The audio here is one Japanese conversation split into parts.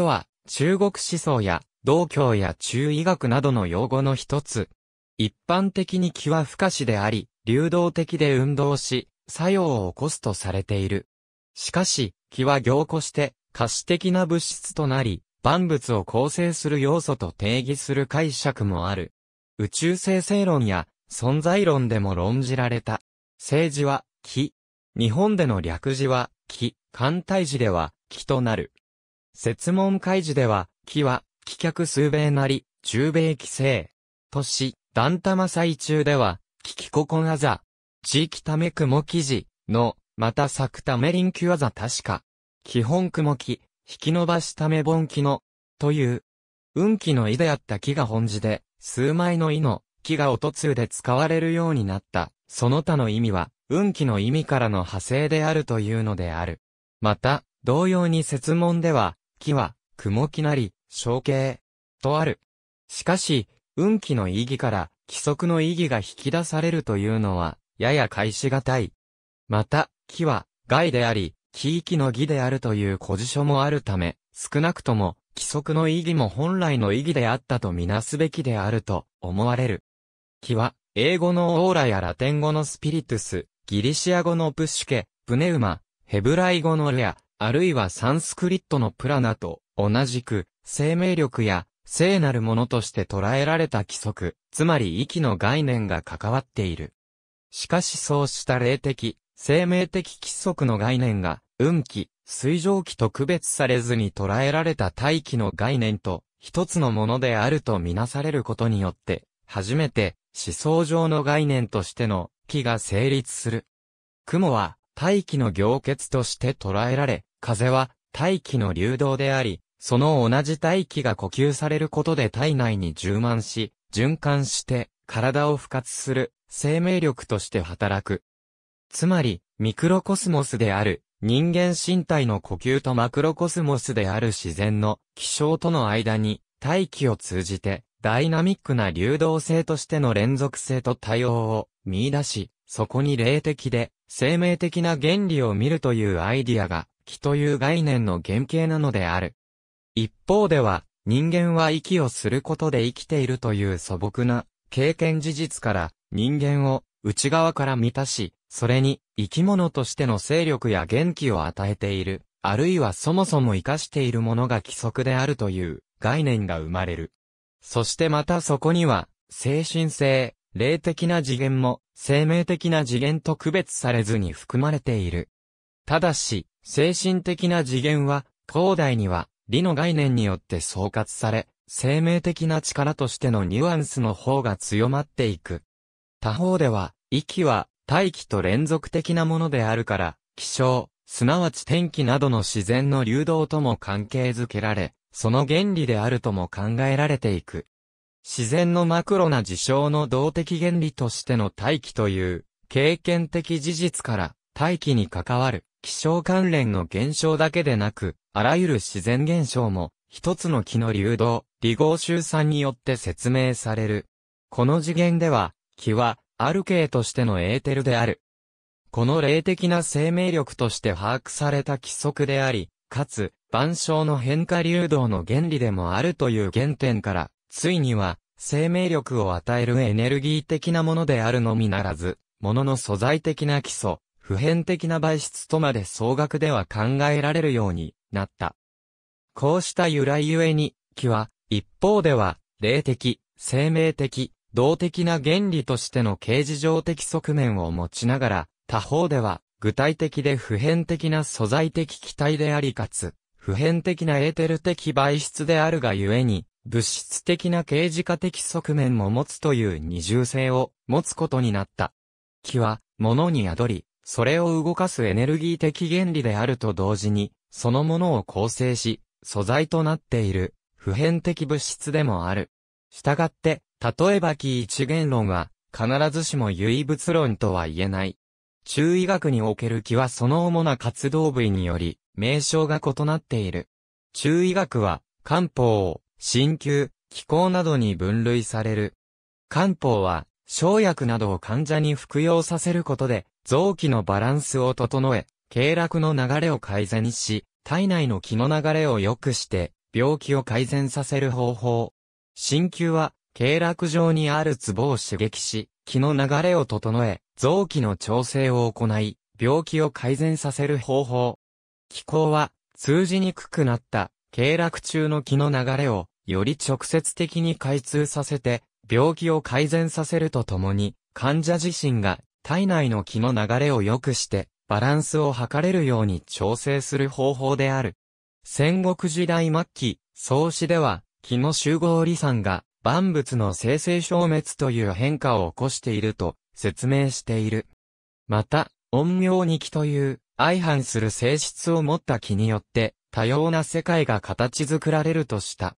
とは、中国思想や、道教や中医学などの用語の一つ。一般的に気は不可視であり、流動的で運動し、作用を起こすとされている。しかし、気は凝固して、可視的な物質となり、万物を構成する要素と定義する解釈もある。宇宙生成論や存在論でも論じられた。政治は、気。日本での略字は、気。反体字では、気となる。説問開示では、木は、棄却数米なり、中米規制。都市、段玉最中では、危機古ンあざ。地域ため雲記事の、また作ため臨ュあざ確か。基本雲記、引き伸ばしため盆記の、という。運気の意であった木が本字で、数枚の意の、木が音通で使われるようになった。その他の意味は、運気の意味からの派生であるというのである。また、同様に説問では、木は、雲木なり、象形、とある。しかし、運気の意義から、規則の意義が引き出されるというのは、やや返しがたい。また、木は、害であり、木域の義であるという古事書もあるため、少なくとも、規則の意義も本来の意義であったとみなすべきであると思われる。木は、英語のオーラやラテン語のスピリトゥス、ギリシア語のプッシュケ、プネウマ、ヘブライ語のレア、あるいはサンスクリットのプラナと同じく、生命力や聖なるものとして捉えられた規則、つまり息の概念が関わっている。しかしそうした霊的、生命的規則の概念が、運気、水蒸気と区別されずに捉えられた大気の概念と、一つのものであるとみなされることによって、初めて思想上の概念としての気が成立する。雲は大気の凝結として捉えられ、風は大気の流動であり、その同じ大気が呼吸されることで体内に充満し、循環して体を不活する生命力として働く。つまり、ミクロコスモスである人間身体の呼吸とマクロコスモスである自然の気象との間に大気を通じてダイナミックな流動性としての連続性と対応を見出し、そこに霊的で生命的な原理を見るというアイディアが識という概念の原型なのである。一方では、人間は息をすることで生きているという素朴な経験事実から人間を内側から満たし、それに生き物としての勢力や元気を与えている、あるいはそもそも生かしているものが規則であるという概念が生まれる。そしてまたそこには、精神性、霊的な次元も生命的な次元と区別されずに含まれている。ただし、精神的な次元は、広大には、理の概念によって総括され、生命的な力としてのニュアンスの方が強まっていく。他方では、息は、大気と連続的なものであるから、気象、すなわち天気などの自然の流動とも関係づけられ、その原理であるとも考えられていく。自然のマクロな事象の動的原理としての大気という、経験的事実から、大気に関わる、気象関連の現象だけでなく、あらゆる自然現象も、一つの気の流動、離合集散によって説明される。この次元では、気は、アルケイとしてのエーテルである。この霊的な生命力として把握された規則であり、かつ、万象の変化流動の原理でもあるという原点から、ついには、生命力を与えるエネルギー的なものであるのみならず、ものの素材的な基礎、普遍的な媒質とまで総額では考えられるようになった。こうした由来ゆえに、気は、一方では、霊的、生命的、動的な原理としての形事上的側面を持ちながら、他方では、具体的で普遍的な素材的機体でありかつ、普遍的なエーテル的媒質であるがゆえに、物質的な形事化的側面も持つという二重性を持つことになった。気は、物に宿り、それを動かすエネルギー的原理であると同時に、そのものを構成し、素材となっている、普遍的物質でもある。したがって、例えば気一元論は、必ずしも唯物論とは言えない。中医学における気はその主な活動部位により、名称が異なっている。中医学は、漢方、鍼灸、気候などに分類される。漢方は、生薬などを患者に服用させることで、臓器のバランスを整え、経絡の流れを改善し、体内の気の流れを良くして、病気を改善させる方法。鍼灸は、経絡上にあるツボを刺激し、気の流れを整え、臓器の調整を行い、病気を改善させる方法。気候は、通じにくくなった、経絡中の気の流れを、より直接的に開通させて、病気を改善させるとともに、患者自身が体内の気の流れを良くして、バランスを測れるように調整する方法である。戦国時代末期、創始では、気の集合理算が、万物の生成消滅という変化を起こしていると説明している。また、陰陽二気という相反する性質を持った気によって多様な世界が形作られるとした。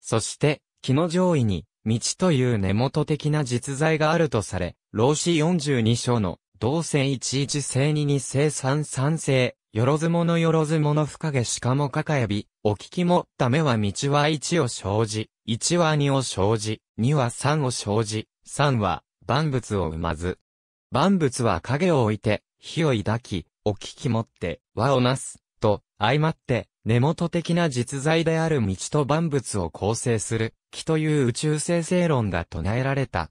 そして、気の上位に、道という根元的な実在があるとされ、老子42章の、同性11性二二性三三性、よろずものよろずもの深げしかもかかやび、お聞きも、ためは道は1を生じ、1は2を生じ、2は3を生じ、3は、万物を生まず。万物は影を置いて、火を抱き、お聞きもって、和をなす、と、相まって、根元的な実在である道と万物を構成する、気という宇宙生成論が唱えられた。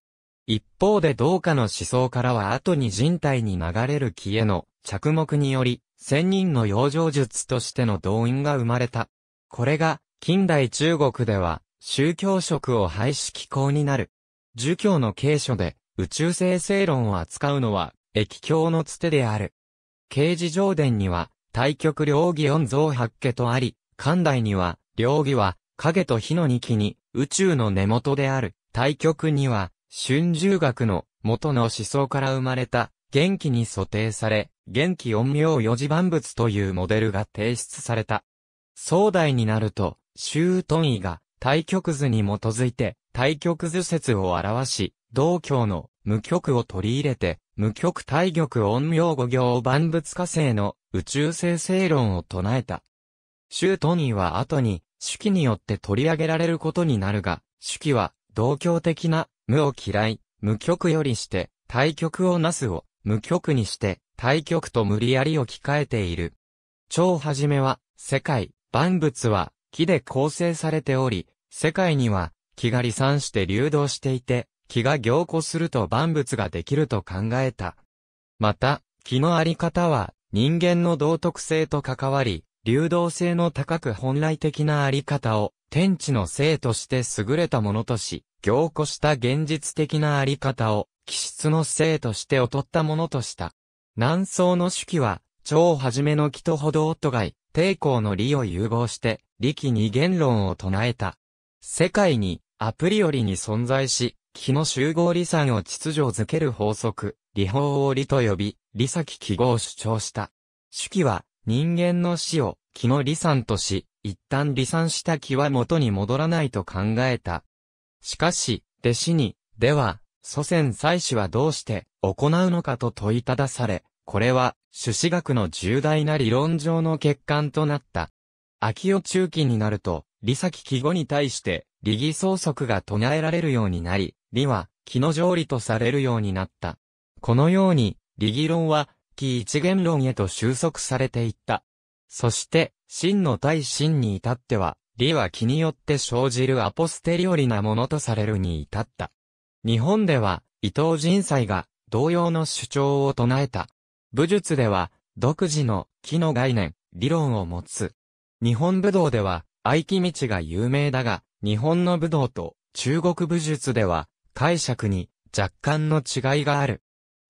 一方で同家の思想からは後に人体に流れる気への着目により、仙人の養生術としての動員が生まれた。これが、近代中国では、宗教色を廃止機構になる。儒教の継承で、宇宙生成論を扱うのは、液教のつてである。刑事上伝には、対極両義四蔵八家とあり、関代には、両義は、影と火の二期に、宇宙の根元である、対極には、春秋学の元の思想から生まれた元気に素定され、元気陰陽四字万物というモデルが提出された。壮大になると、周頓位が対極図に基づいて対極図説を表し、同教の無極を取り入れて、無極対極陰陽五行万物化成の宇宙生成論を唱えた。周頓位は後に、手記によって取り上げられることになるが、手記は、同教的な無を嫌い、無極よりして、対極をなすを、無極にして、対極と無理やりを置き換えている。超はじめは、世界、万物は、木で構成されており、世界には、木が離散して流動していて、木が凝固すると万物ができると考えた。また、木のあり方は、人間の道徳性と関わり、流動性の高く本来的なあり方を、天地の性として優れたものとし、凝固した現実的なあり方を、気質の性として劣ったものとした。南宋の手記は、超初めの木とほど夫い、抵抗の理を融合して、力に言論を唱えた。世界に、アプリよりに存在し、木の集合理算を秩序づける法則、理法を理と呼び、理先記号を主張した。手記は、人間の死を、木の理算とし、一旦理算した木は元に戻らないと考えた。しかし、弟子に、では、祖先祭祀はどうして行うのかと問いただされ、これは、朱子学の重大な理論上の欠陥となった。秋を中期になると、理先記語に対して、理義総則が唱えられるようになり、理は、気の条理とされるようになった。このように、理義論は、気一元論へと収束されていった。そして、真の対真に至っては、理は気によって生じるアポステリオリなものとされるに至った。日本では、伊藤仁斎が同様の主張を唱えた。武術では、独自の木の概念、理論を持つ。日本武道では、愛気道が有名だが、日本の武道と中国武術では、解釈に若干の違いがある。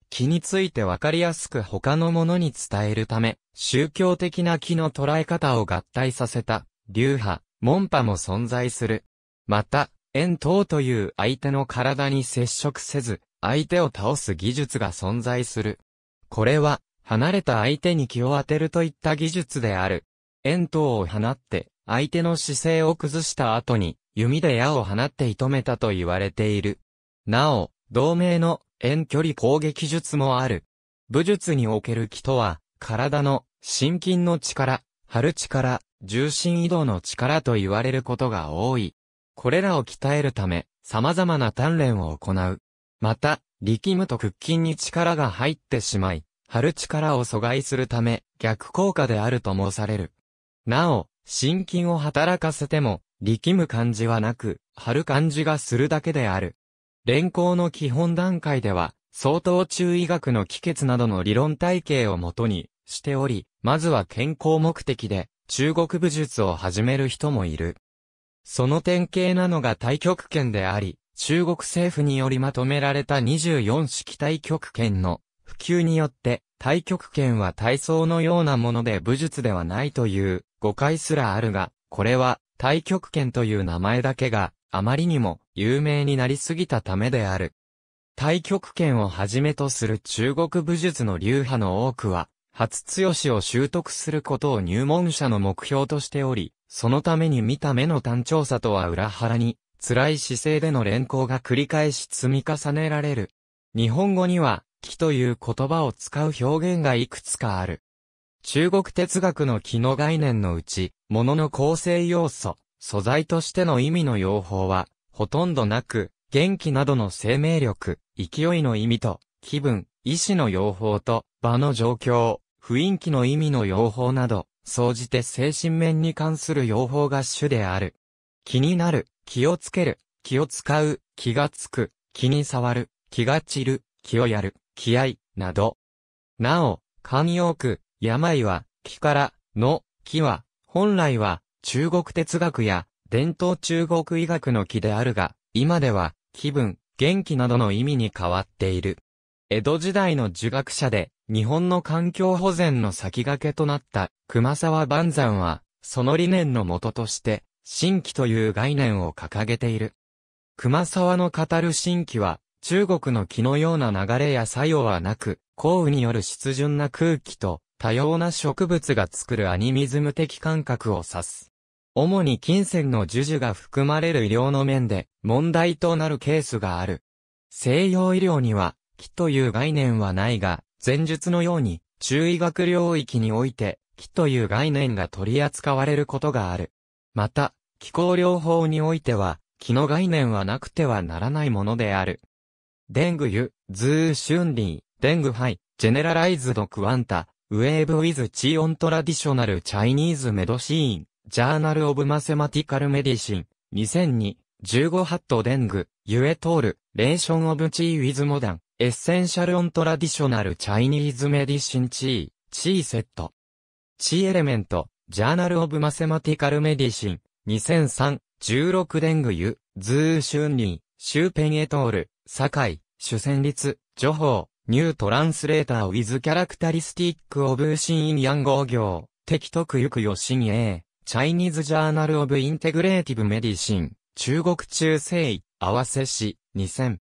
気についてわかりやすく他のものに伝えるため、宗教的な気の捉え方を合体させた、流派、門派も存在する。また、遠筒という相手の体に接触せず、相手を倒す技術が存在する。これは、離れた相手に気を当てるといった技術である。遠筒を放って、相手の姿勢を崩した後に、弓で矢を放って射止めたと言われている。なお、同盟の遠距離攻撃術もある。武術における気とは、体の、心筋の力、張る力、重心移動の力と言われることが多い。これらを鍛えるため、様々な鍛錬を行う。また、力むと屈筋に力が入ってしまい、張る力を阻害するため、逆効果であると申される。なお、心筋を働かせても、力む感じはなく、張る感じがするだけである。連行の基本段階では、相当中医学の帰結などの理論体系をもとにしており、まずは健康目的で、中国武術を始める人もいる。その典型なのが太極拳であり、中国政府によりまとめられた24式太極拳の普及によって、太極拳は体操のようなもので武術ではないという誤解すらあるが、これは太極拳という名前だけがあまりにも有名になりすぎたためである。太極拳をはじめとする中国武術の流派の多くは、初強しを習得することを入門者の目標としており、そのために見た目の単調さとは裏腹に、辛い姿勢での連行が繰り返し積み重ねられる。日本語には、気という言葉を使う表現がいくつかある。中国哲学の気の概念のうち、物の構成要素、素材としての意味の用法は、ほとんどなく、元気などの生命力、勢いの意味と、気分、意志の用法と、場の状況、雰囲気の意味の用法など、総じて精神面に関する用法が主である。気になる、気をつける、気を使う、気がつく、気に触る、気が散る、気をやる、気合、など。なお、慣用句、病は、気から、の、気は、本来は、中国哲学や、伝統中国医学の気であるが、今では、気分、元気などの意味に変わっている。江戸時代の儒学者で、日本の環境保全の先駆けとなった熊沢万山は、その理念のもととして、新規という概念を掲げている。熊沢の語る新規は、中国の気のような流れや作用はなく、降雨による湿潤な空気と、多様な植物が作るアニミズム的感覚を指す。主に金銭の呪樹が含まれる医療の面で問題となるケースがある。西洋医療には気という概念はないが、前述のように、中医学領域において、気という概念が取り扱われることがある。また、気候療法においては、気の概念はなくてはならないものである。デングユ、ズーシュンリー、デングハイ、ジェネラライズドクワンタ、ウェーブウィズチーオントラディショナルチャイニーズメドシーン、ジャーナルオブマセマティカルメディシン、2002、15ハットデング、ユエトール、レーションオブチーウィズモダン、エッセンシャルオントラディショナルチャイニーズメディシンチー、チーセット。チーエレメント、ジャーナルオブマセマティカルメディシン、2003、16デングユ、ズーシュンニー、シューペンエトール、カイ、主旋律、情報、ニュートランスレーターウィズキャラクタリスティックオブーシーンヤンゴー行、ユクヨシンエ英、チャイニーズジャーナルオブインテグレーティブメディシン、中国中世、合わせし、2000。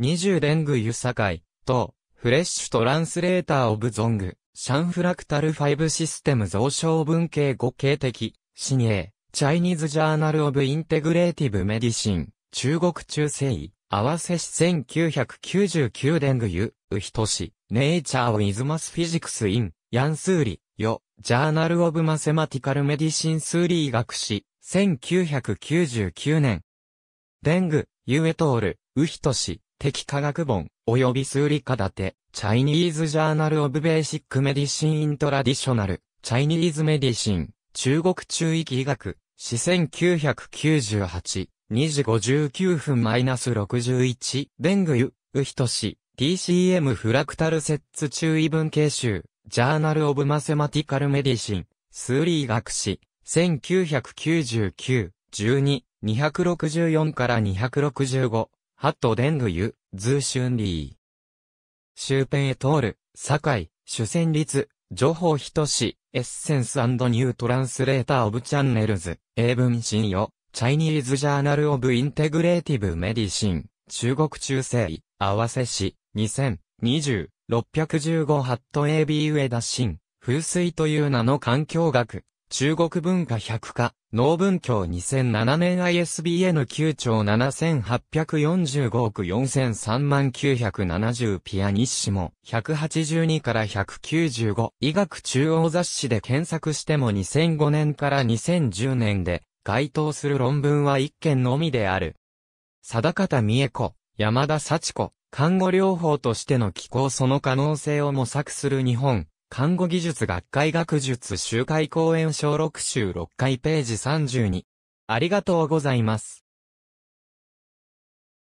20ユ具カイ、と、フレッシュトランスレーターオブゾング、シャンフラクタルファイブ・システム増床文系語形的、シニエ、チャイニーズジャーナルオブインテグレーティブメディシン、中国中世医、合わせし1999ング・ユ、ウヒトシ、ネイチャーウィズマスフィジクスイン、ヤンスーリ、ヨ、ジャーナルオブマセマティカルメディシンスーリー学士、1999年。デング、ユエトール、ウヒトシ、的科学本、及び数理科立て、チャイニーズジャーナルオブベーシックメディシンイントラディショナル、チャイニーズメディシン、中国中域医学、四1998、2時59分マイナス61、ベングユ、ウヒトシ、TCM フラクタルセッツ注意文系集、ジャーナルオブマセマティカルメディシン、数理医学史、1999、12、264から265、ハットデングユ、ズーシュンリー。シューペンエトール、堺、主旋律、情報等し、エッセンスニュートランスレーターオブチャンネルズ、英文信用、チャイニーズジャーナルオブインテグレーティブメディシン、中国中世、合わせし、2020、615ハット AB 上田ン、風水という名の環境学、中国文化100農文教2007年 ISBN 9兆7845億4003万970ピアニッシモ182から195医学中央雑誌で検索しても2005年から2010年で該当する論文は1件のみである。定方美恵子、山田幸子、看護療法としての寄稿その可能性を模索する日本、看護技術学会学術集会講演小6週6回ページ32。ありがとうございます。